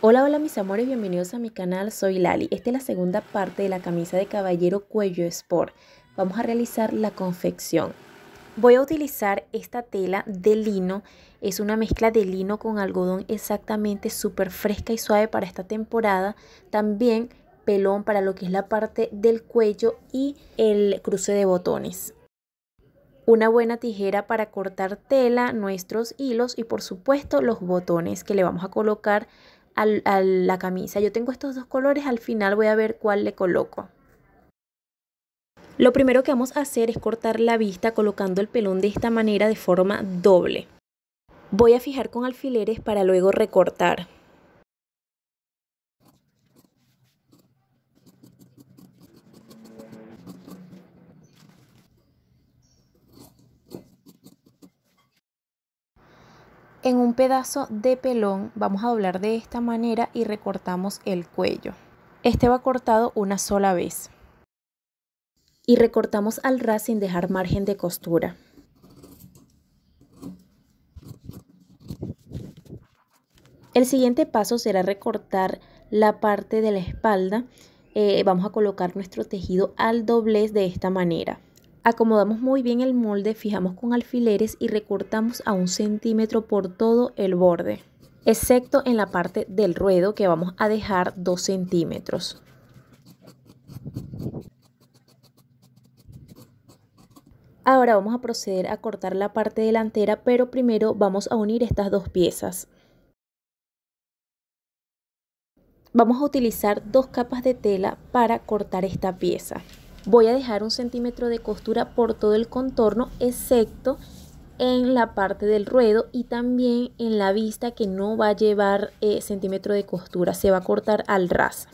Hola, hola mis amores, bienvenidos a mi canal, soy Lali. Esta es la segunda parte de la camisa de caballero cuello sport. Vamos a realizar la confección. Voy a utilizar esta tela de lino, es una mezcla de lino con algodón exactamente súper fresca y suave para esta temporada. También pelón para lo que es la parte del cuello y el cruce de botones una buena tijera para cortar tela, nuestros hilos y por supuesto los botones que le vamos a colocar a la camisa. Yo tengo estos dos colores, al final voy a ver cuál le coloco. Lo primero que vamos a hacer es cortar la vista colocando el pelón de esta manera de forma doble. Voy a fijar con alfileres para luego recortar. en un pedazo de pelón vamos a doblar de esta manera y recortamos el cuello. Este va cortado una sola vez. Y recortamos al ras sin dejar margen de costura. El siguiente paso será recortar la parte de la espalda. Eh, vamos a colocar nuestro tejido al doblez de esta manera. Acomodamos muy bien el molde, fijamos con alfileres y recortamos a un centímetro por todo el borde, excepto en la parte del ruedo que vamos a dejar 2 centímetros. Ahora vamos a proceder a cortar la parte delantera, pero primero vamos a unir estas dos piezas. Vamos a utilizar dos capas de tela para cortar esta pieza voy a dejar un centímetro de costura por todo el contorno excepto en la parte del ruedo y también en la vista que no va a llevar eh, centímetro de costura, se va a cortar al ras.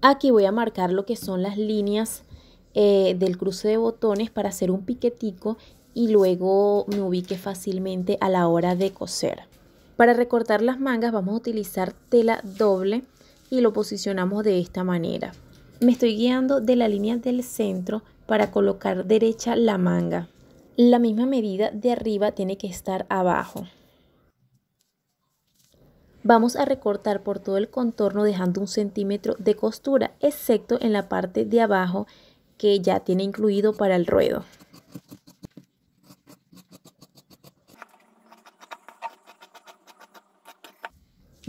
Aquí voy a marcar lo que son las líneas eh, del cruce de botones para hacer un piquetico y luego me ubique fácilmente a la hora de coser. Para recortar las mangas vamos a utilizar tela doble y lo posicionamos de esta manera. Me estoy guiando de la línea del centro para colocar derecha la manga. La misma medida de arriba tiene que estar abajo. Vamos a recortar por todo el contorno dejando un centímetro de costura, excepto en la parte de abajo que ya tiene incluido para el ruedo.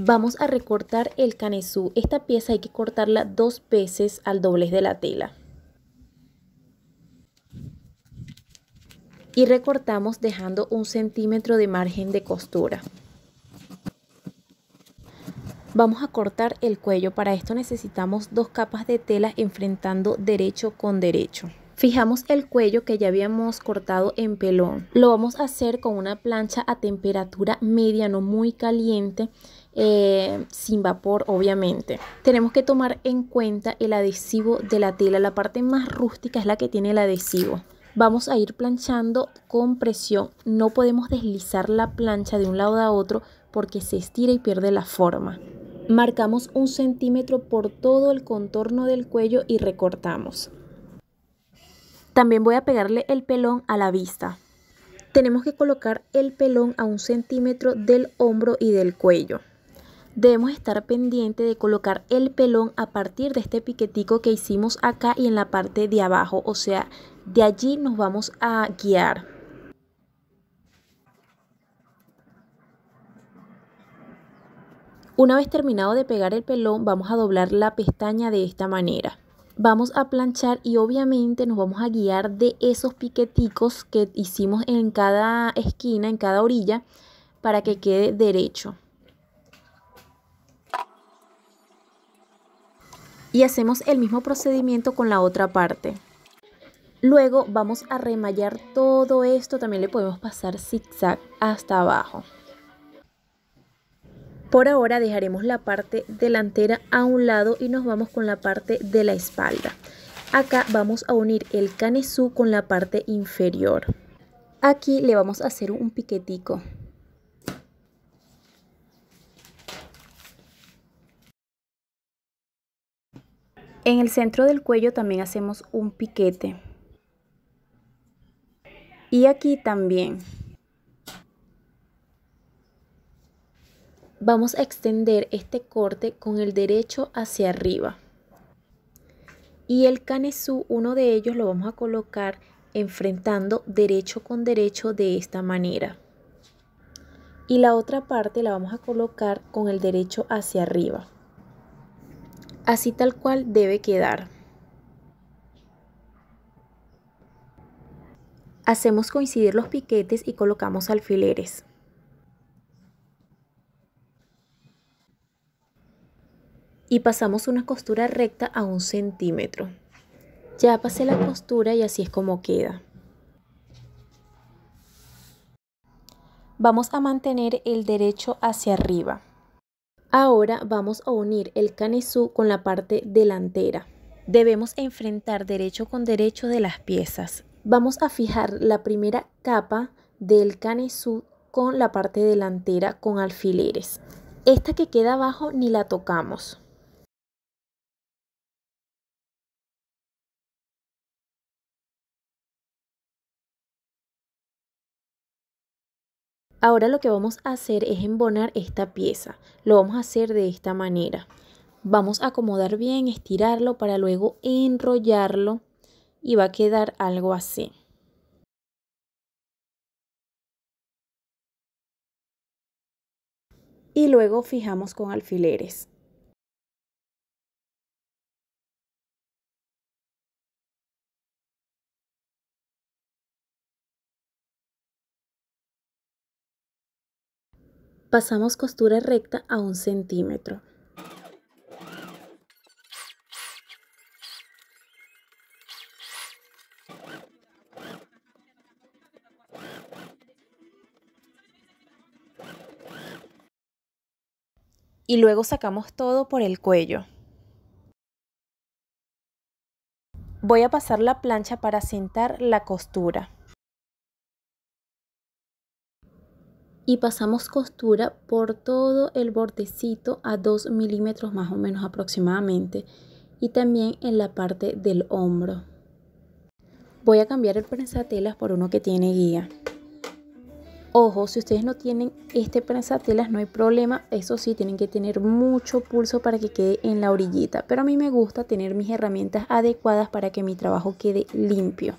Vamos a recortar el canesú. Esta pieza hay que cortarla dos veces al doblez de la tela. Y recortamos dejando un centímetro de margen de costura. Vamos a cortar el cuello. Para esto necesitamos dos capas de tela enfrentando derecho con derecho. Fijamos el cuello que ya habíamos cortado en pelón. Lo vamos a hacer con una plancha a temperatura media, no muy caliente eh, sin vapor obviamente. Tenemos que tomar en cuenta el adhesivo de la tela, la parte más rústica es la que tiene el adhesivo. Vamos a ir planchando con presión, no podemos deslizar la plancha de un lado a otro porque se estira y pierde la forma. Marcamos un centímetro por todo el contorno del cuello y recortamos. También voy a pegarle el pelón a la vista. Tenemos que colocar el pelón a un centímetro del hombro y del cuello debemos estar pendiente de colocar el pelón a partir de este piquetico que hicimos acá y en la parte de abajo, o sea, de allí nos vamos a guiar. Una vez terminado de pegar el pelón, vamos a doblar la pestaña de esta manera vamos a planchar y obviamente nos vamos a guiar de esos piqueticos que hicimos en cada esquina, en cada orilla, para que quede derecho. y hacemos el mismo procedimiento con la otra parte. Luego vamos a remallar todo esto, también le podemos pasar zigzag hasta abajo. Por ahora dejaremos la parte delantera a un lado y nos vamos con la parte de la espalda. Acá vamos a unir el canesú con la parte inferior. Aquí le vamos a hacer un piquetico. En el centro del cuello también hacemos un piquete. Y aquí también. Vamos a extender este corte con el derecho hacia arriba. Y el canesú, uno de ellos, lo vamos a colocar enfrentando derecho con derecho de esta manera. Y la otra parte la vamos a colocar con el derecho hacia arriba así tal cual debe quedar. Hacemos coincidir los piquetes y colocamos alfileres. Y pasamos una costura recta a un centímetro. Ya pasé la costura y así es como queda. Vamos a mantener el derecho hacia arriba. Ahora vamos a unir el canesú con la parte delantera. Debemos enfrentar derecho con derecho de las piezas. Vamos a fijar la primera capa del canesú con la parte delantera con alfileres. Esta que queda abajo ni la tocamos. Ahora lo que vamos a hacer es embonar esta pieza. Lo vamos a hacer de esta manera. Vamos a acomodar bien, estirarlo para luego enrollarlo y va a quedar algo así. Y luego fijamos con alfileres. pasamos costura recta a un centímetro. Y luego sacamos todo por el cuello. Voy a pasar la plancha para sentar la costura. y pasamos costura por todo el bordecito a 2 milímetros más o menos aproximadamente y también en la parte del hombro. Voy a cambiar el prensatelas por uno que tiene guía. Ojo, si ustedes no tienen este prensatelas no hay problema, eso sí tienen que tener mucho pulso para que quede en la orillita, pero a mí me gusta tener mis herramientas adecuadas para que mi trabajo quede limpio.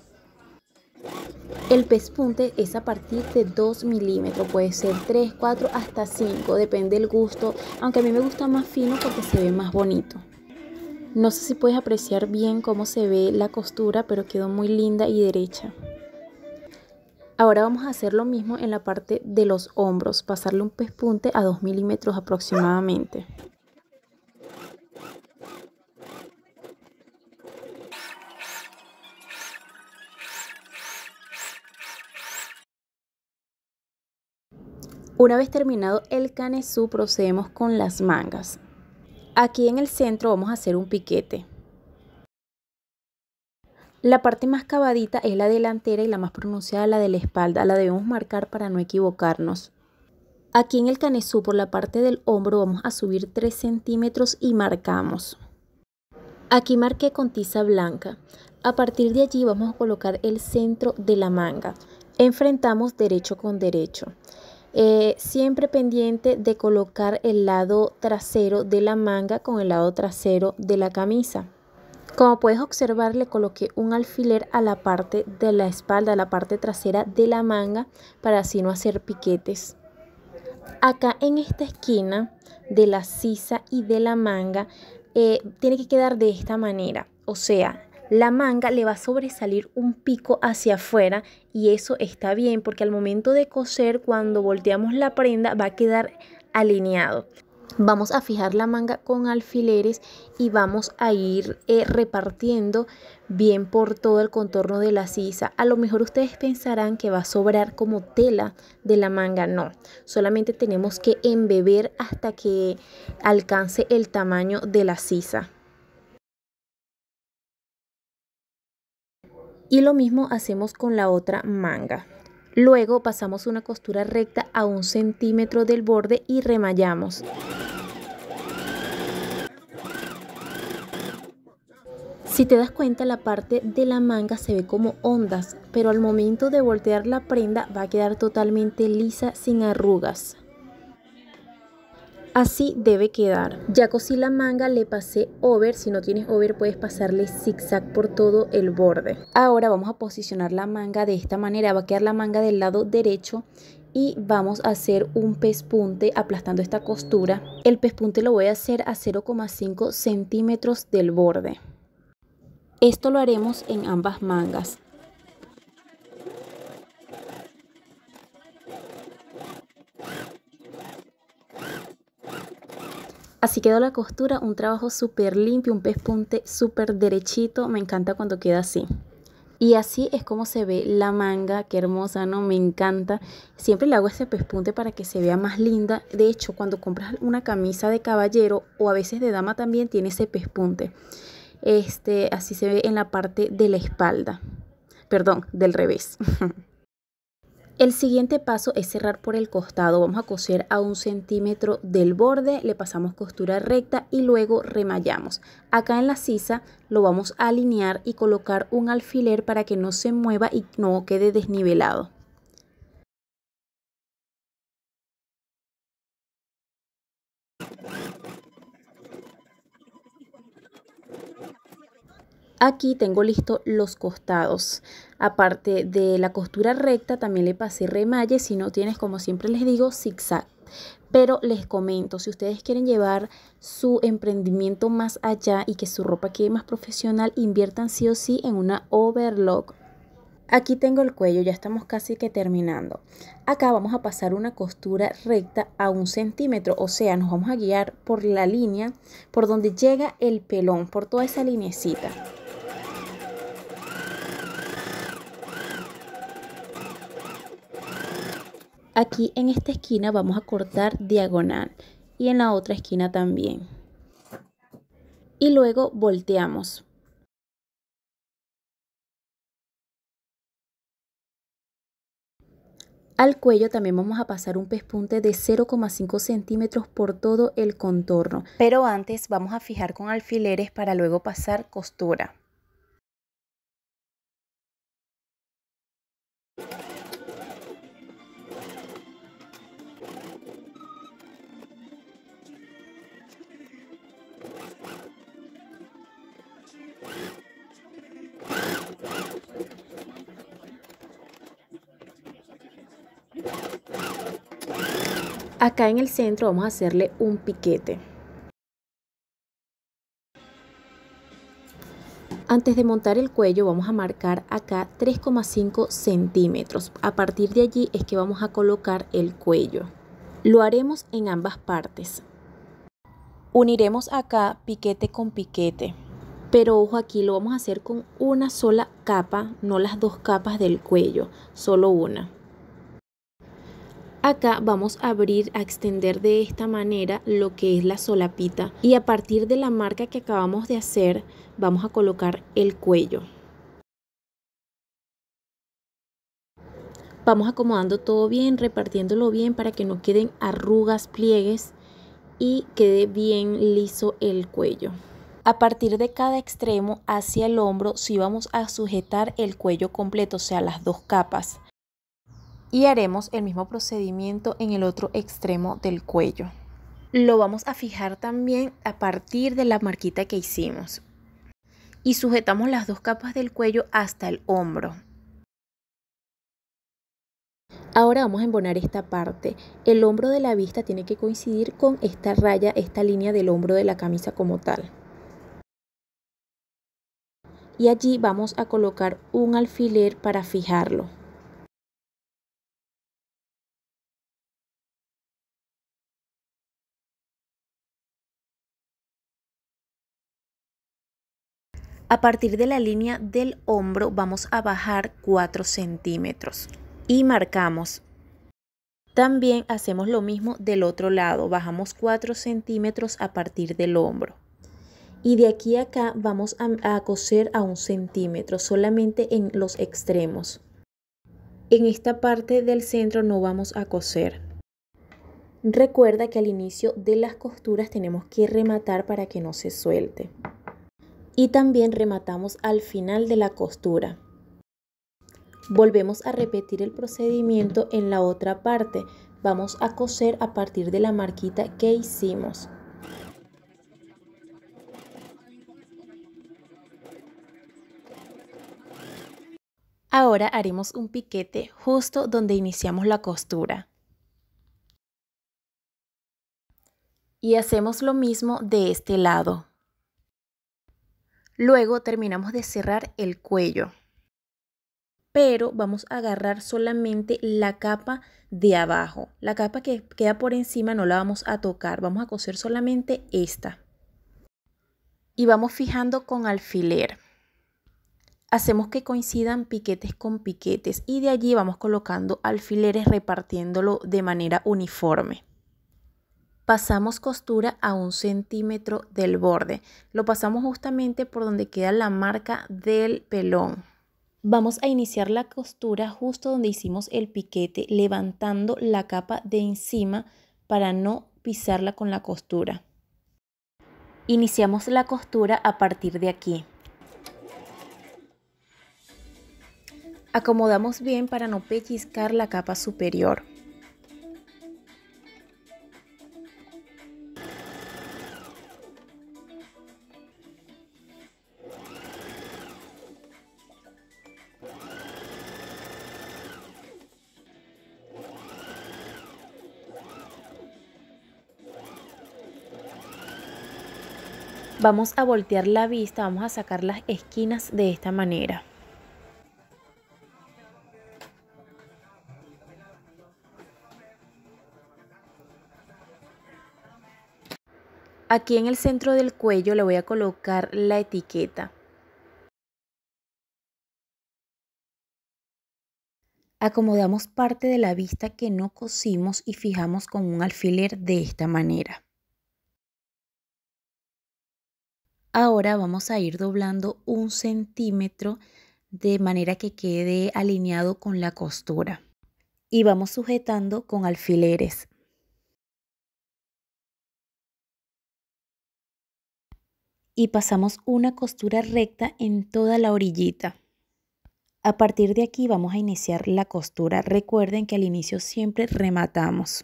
El pespunte es a partir de 2 milímetros, puede ser 3, 4, hasta 5, depende del gusto, aunque a mí me gusta más fino porque se ve más bonito. No sé si puedes apreciar bien cómo se ve la costura, pero quedó muy linda y derecha. Ahora vamos a hacer lo mismo en la parte de los hombros, pasarle un pespunte a 2 milímetros aproximadamente. Una vez terminado el canesú procedemos con las mangas. Aquí en el centro vamos a hacer un piquete. La parte más cavadita es la delantera y la más pronunciada la de la espalda, la debemos marcar para no equivocarnos. Aquí en el canesú por la parte del hombro vamos a subir 3 centímetros y marcamos. Aquí marqué con tiza blanca. A partir de allí vamos a colocar el centro de la manga. Enfrentamos derecho con derecho. Eh, siempre pendiente de colocar el lado trasero de la manga con el lado trasero de la camisa. Como puedes observar le coloqué un alfiler a la parte de la espalda, a la parte trasera de la manga para así no hacer piquetes. Acá en esta esquina de la sisa y de la manga eh, tiene que quedar de esta manera, o sea, la manga le va a sobresalir un pico hacia afuera y eso está bien porque al momento de coser cuando volteamos la prenda va a quedar alineado. Vamos a fijar la manga con alfileres y vamos a ir eh, repartiendo bien por todo el contorno de la sisa. A lo mejor ustedes pensarán que va a sobrar como tela de la manga. No, solamente tenemos que embeber hasta que alcance el tamaño de la sisa. y lo mismo hacemos con la otra manga. Luego pasamos una costura recta a un centímetro del borde y remallamos. Si te das cuenta la parte de la manga se ve como ondas, pero al momento de voltear la prenda va a quedar totalmente lisa sin arrugas. Así debe quedar. Ya cosí la manga, le pasé over. Si no tienes over, puedes pasarle zigzag por todo el borde. Ahora vamos a posicionar la manga de esta manera. Va a quedar la manga del lado derecho y vamos a hacer un pespunte aplastando esta costura. El pespunte lo voy a hacer a 0,5 centímetros del borde. Esto lo haremos en ambas mangas. Así quedó la costura, un trabajo súper limpio, un pespunte súper derechito, me encanta cuando queda así. Y así es como se ve la manga, qué hermosa, ¿no? Me encanta. Siempre le hago ese pespunte para que se vea más linda. De hecho, cuando compras una camisa de caballero o a veces de dama también tiene ese pespunte. Este, así se ve en la parte de la espalda. Perdón, del revés. El siguiente paso es cerrar por el costado. Vamos a coser a un centímetro del borde, le pasamos costura recta y luego remallamos. Acá en la sisa lo vamos a alinear y colocar un alfiler para que no se mueva y no quede desnivelado. Aquí tengo listo los costados. Aparte de la costura recta, también le pasé remalle, si no tienes, como siempre les digo, zigzag. Pero les comento, si ustedes quieren llevar su emprendimiento más allá y que su ropa quede más profesional, inviertan sí o sí en una overlock Aquí tengo el cuello, ya estamos casi que terminando. Acá vamos a pasar una costura recta a un centímetro, o sea, nos vamos a guiar por la línea por donde llega el pelón, por toda esa linecita. Aquí en esta esquina vamos a cortar diagonal y en la otra esquina también. Y luego volteamos. Al cuello también vamos a pasar un pespunte de 0,5 centímetros por todo el contorno. Pero antes vamos a fijar con alfileres para luego pasar costura. Acá en el centro vamos a hacerle un piquete. Antes de montar el cuello vamos a marcar acá 3,5 centímetros. A partir de allí es que vamos a colocar el cuello. Lo haremos en ambas partes. Uniremos acá piquete con piquete. Pero ojo aquí, lo vamos a hacer con una sola capa, no las dos capas del cuello, solo una. Acá vamos a abrir, a extender de esta manera lo que es la solapita y a partir de la marca que acabamos de hacer vamos a colocar el cuello. Vamos acomodando todo bien, repartiéndolo bien para que no queden arrugas, pliegues y quede bien liso el cuello. A partir de cada extremo hacia el hombro si sí vamos a sujetar el cuello completo, o sea las dos capas y haremos el mismo procedimiento en el otro extremo del cuello. Lo vamos a fijar también a partir de la marquita que hicimos y sujetamos las dos capas del cuello hasta el hombro. Ahora vamos a embonar esta parte. El hombro de la vista tiene que coincidir con esta raya, esta línea del hombro de la camisa como tal. Y allí vamos a colocar un alfiler para fijarlo. A partir de la línea del hombro vamos a bajar 4 centímetros y marcamos. También hacemos lo mismo del otro lado, bajamos 4 centímetros a partir del hombro. Y de aquí a acá vamos a, a coser a un centímetro, solamente en los extremos. En esta parte del centro no vamos a coser. Recuerda que al inicio de las costuras tenemos que rematar para que no se suelte y también rematamos al final de la costura. Volvemos a repetir el procedimiento en la otra parte. Vamos a coser a partir de la marquita que hicimos. Ahora haremos un piquete justo donde iniciamos la costura. Y hacemos lo mismo de este lado. Luego terminamos de cerrar el cuello. Pero vamos a agarrar solamente la capa de abajo. La capa que queda por encima no la vamos a tocar. Vamos a coser solamente esta. Y vamos fijando con alfiler. Hacemos que coincidan piquetes con piquetes y de allí vamos colocando alfileres repartiéndolo de manera uniforme pasamos costura a un centímetro del borde. Lo pasamos justamente por donde queda la marca del pelón. Vamos a iniciar la costura justo donde hicimos el piquete, levantando la capa de encima para no pisarla con la costura. Iniciamos la costura a partir de aquí. Acomodamos bien para no pellizcar la capa superior. Vamos a voltear la vista, vamos a sacar las esquinas de esta manera. Aquí en el centro del cuello le voy a colocar la etiqueta. Acomodamos parte de la vista que no cosimos y fijamos con un alfiler de esta manera. Ahora vamos a ir doblando un centímetro de manera que quede alineado con la costura. Y vamos sujetando con alfileres. Y pasamos una costura recta en toda la orillita. A partir de aquí vamos a iniciar la costura. Recuerden que al inicio siempre rematamos.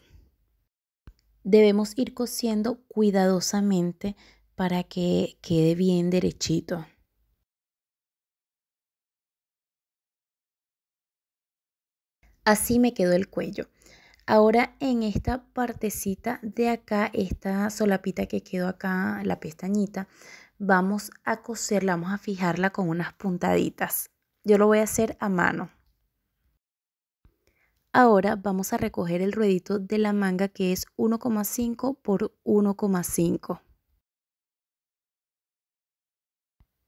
Debemos ir cosiendo cuidadosamente para que quede bien derechito. Así me quedó el cuello. Ahora en esta partecita de acá, esta solapita que quedó acá, la pestañita, vamos a coserla, vamos a fijarla con unas puntaditas. Yo lo voy a hacer a mano. Ahora vamos a recoger el ruedito de la manga que es 1,5 por 1,5.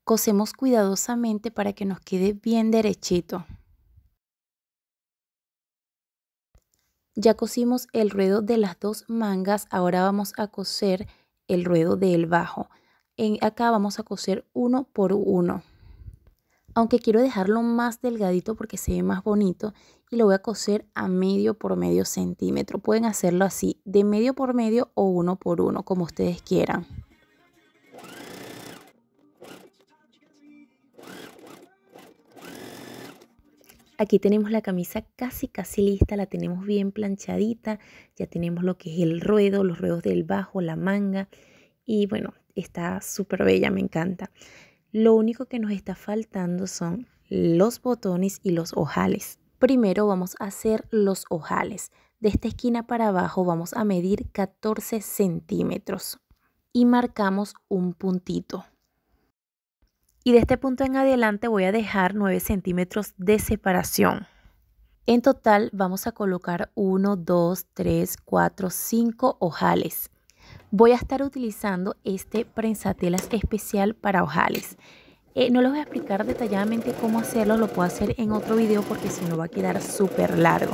cosemos cuidadosamente para que nos quede bien derechito. Ya cosimos el ruedo de las dos mangas, ahora vamos a coser el ruedo del bajo. En, acá vamos a coser uno por uno. Aunque quiero dejarlo más delgadito porque se ve más bonito y lo voy a coser a medio por medio centímetro. Pueden hacerlo así, de medio por medio o uno por uno, como ustedes quieran. Aquí tenemos la camisa casi casi lista, la tenemos bien planchadita, ya tenemos lo que es el ruedo, los ruedos del bajo, la manga y bueno, está súper bella, me encanta. Lo único que nos está faltando son los botones y los ojales. Primero vamos a hacer los ojales. De esta esquina para abajo vamos a medir 14 centímetros y marcamos un puntito y de este punto en adelante voy a dejar 9 centímetros de separación. En total vamos a colocar 1, 2, 3, 4, 5 ojales. Voy a estar utilizando este prensatelas especial para ojales. Eh, no les voy a explicar detalladamente cómo hacerlo, lo puedo hacer en otro video porque si no va a quedar súper largo.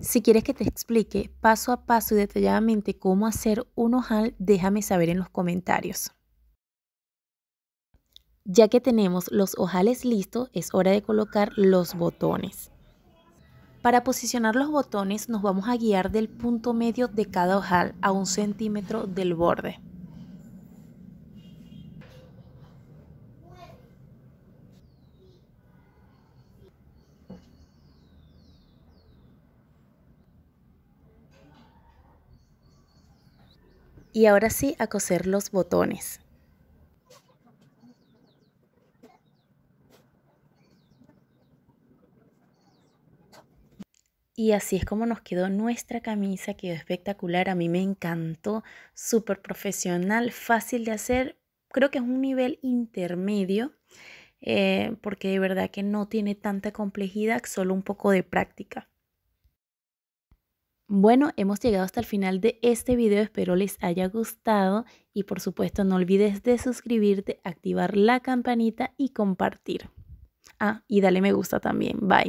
Si quieres que te explique paso a paso y detalladamente cómo hacer un ojal, déjame saber en los comentarios. Ya que tenemos los ojales listos, es hora de colocar los botones. Para posicionar los botones nos vamos a guiar del punto medio de cada ojal a un centímetro del borde. Y ahora sí a coser los botones. Y así es como nos quedó nuestra camisa, quedó espectacular, a mí me encantó, súper profesional, fácil de hacer, creo que es un nivel intermedio, eh, porque de verdad que no tiene tanta complejidad, solo un poco de práctica. Bueno, hemos llegado hasta el final de este video, espero les haya gustado y por supuesto no olvides de suscribirte, activar la campanita y compartir. Ah, y dale me gusta también. Bye.